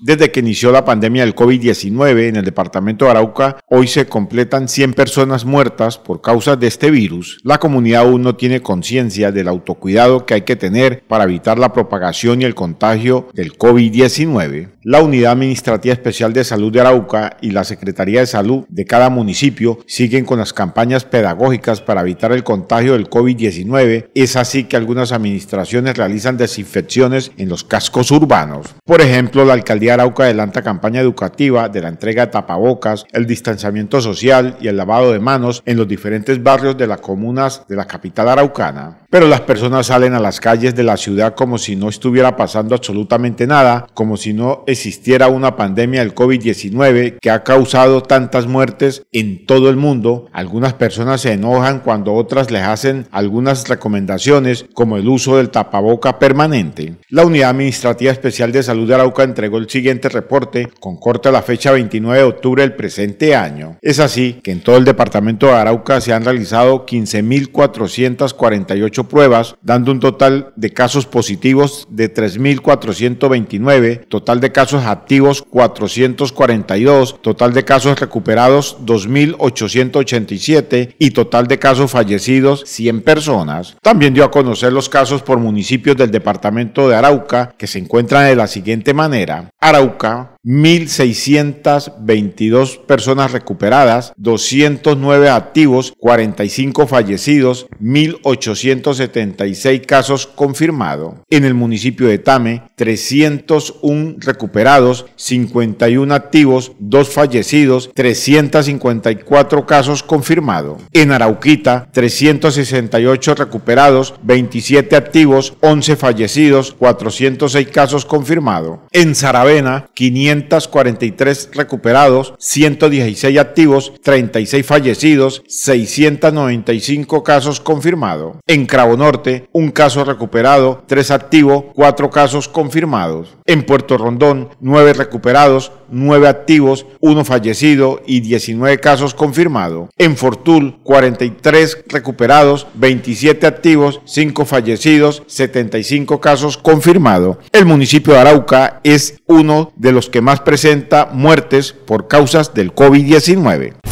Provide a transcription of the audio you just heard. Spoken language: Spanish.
Desde que inició la pandemia del COVID-19 en el departamento de Arauca, hoy se completan 100 personas muertas por causa de este virus. La comunidad aún no tiene conciencia del autocuidado que hay que tener para evitar la propagación y el contagio del COVID-19. La Unidad Administrativa Especial de Salud de Arauca y la Secretaría de Salud de cada municipio siguen con las campañas pedagógicas para evitar el contagio del COVID-19. Es así que algunas administraciones realizan desinfecciones en los cascos urbanos. Por ejemplo, la alcaldía Arauca adelanta campaña educativa de la entrega de tapabocas, el distanciamiento social y el lavado de manos en los diferentes barrios de las comunas de la capital araucana. Pero las personas salen a las calles de la ciudad como si no estuviera pasando absolutamente nada, como si no existiera una pandemia del COVID-19 que ha causado tantas muertes en todo el mundo. Algunas personas se enojan cuando otras les hacen algunas recomendaciones como el uso del tapaboca permanente. La Unidad Administrativa Especial de Salud de Arauca entregó el siguiente reporte, con corte a la fecha 29 de octubre del presente año, es así que en todo el departamento de Arauca se han realizado 15.448 pruebas, dando un total de casos positivos de 3.429, total de casos activos 442, total de casos recuperados 2.887 y total de casos fallecidos 100 personas. También dio a conocer los casos por municipios del departamento de Arauca que se encuentran de la siguiente manera. Arauca, 1.622 personas recuperadas, 209 activos, 45 fallecidos, 1.876 casos confirmados. En el municipio de Tame, 301 recuperados, 51 activos, 2 fallecidos, 354 casos confirmados. En Arauquita, 368 recuperados, 27 activos, 11 fallecidos, 406 casos confirmados. En Saravena, 500 43 recuperados, 116 activos, 36 fallecidos, 695 casos confirmados. En Cravo Norte, un caso recuperado, 3 activos, 4 casos confirmados. En Puerto Rondón, 9 recuperados, 9 activos, 1 fallecido y 19 casos confirmados. En Fortul, 43 recuperados, 27 activos, 5 fallecidos, 75 casos confirmados. El municipio de Arauca es uno de los que más presenta muertes por causas del COVID-19.